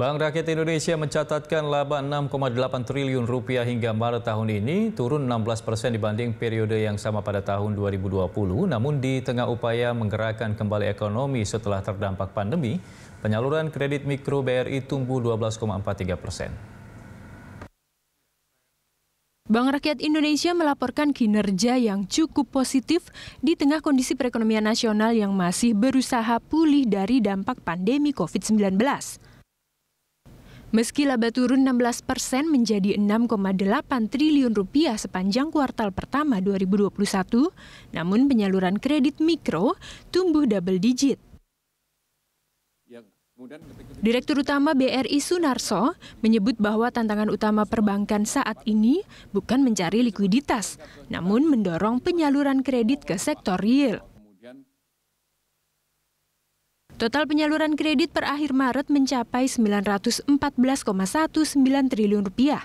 Bank Rakyat Indonesia mencatatkan laba 6,8 triliun rupiah hingga Maret tahun ini turun 16 persen dibanding periode yang sama pada tahun 2020. Namun di tengah upaya menggerakkan kembali ekonomi setelah terdampak pandemi, penyaluran kredit mikro BRI tumbuh 12,43 persen. Bank Rakyat Indonesia melaporkan kinerja yang cukup positif di tengah kondisi perekonomian nasional yang masih berusaha pulih dari dampak pandemi COVID-19. Meski laba turun 16 persen menjadi 6,8 triliun rupiah sepanjang kuartal pertama 2021, namun penyaluran kredit mikro tumbuh double digit. Direktur Utama BRI Sunarso menyebut bahwa tantangan utama perbankan saat ini bukan mencari likuiditas, namun mendorong penyaluran kredit ke sektor real. Total penyaluran kredit per akhir Maret mencapai 914,19 triliun rupiah.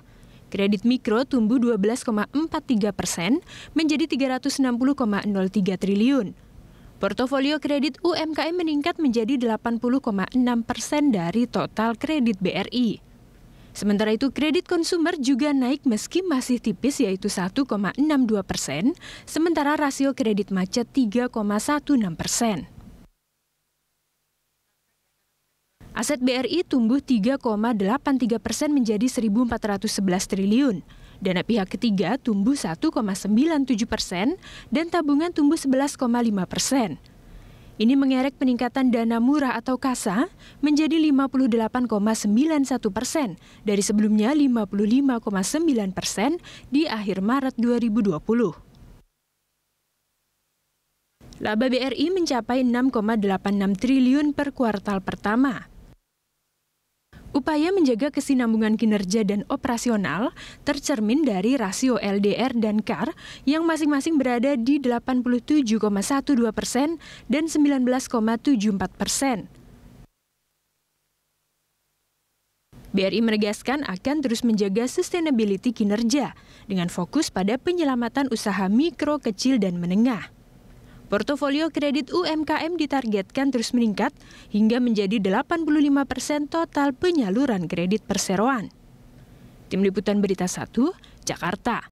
Kredit mikro tumbuh 12,43 persen menjadi 360,03 triliun. Portofolio kredit UMKM meningkat menjadi 80,6 persen dari total kredit BRI. Sementara itu kredit konsumer juga naik meski masih tipis yaitu 1,62 persen, sementara rasio kredit macet 3,16 persen. Aset BRI tumbuh 3,83 persen menjadi 1.411 triliun. Dana pihak ketiga tumbuh 1,97 persen dan tabungan tumbuh 11,5 persen. Ini mengerek peningkatan dana murah atau KASA menjadi 58,91 persen dari sebelumnya 55,9 persen di akhir Maret 2020. Laba BRI mencapai 6,86 triliun per kuartal pertama, Upaya menjaga kesinambungan kinerja dan operasional tercermin dari rasio LDR dan CAR yang masing-masing berada di 87,12 persen dan 19,74 persen. BRI menegaskan akan terus menjaga sustainability kinerja dengan fokus pada penyelamatan usaha mikro, kecil, dan menengah. Portofolio kredit UMKM ditargetkan terus meningkat hingga menjadi 85 persen total penyaluran kredit perseroan. Tim Liputan Berita 1, Jakarta.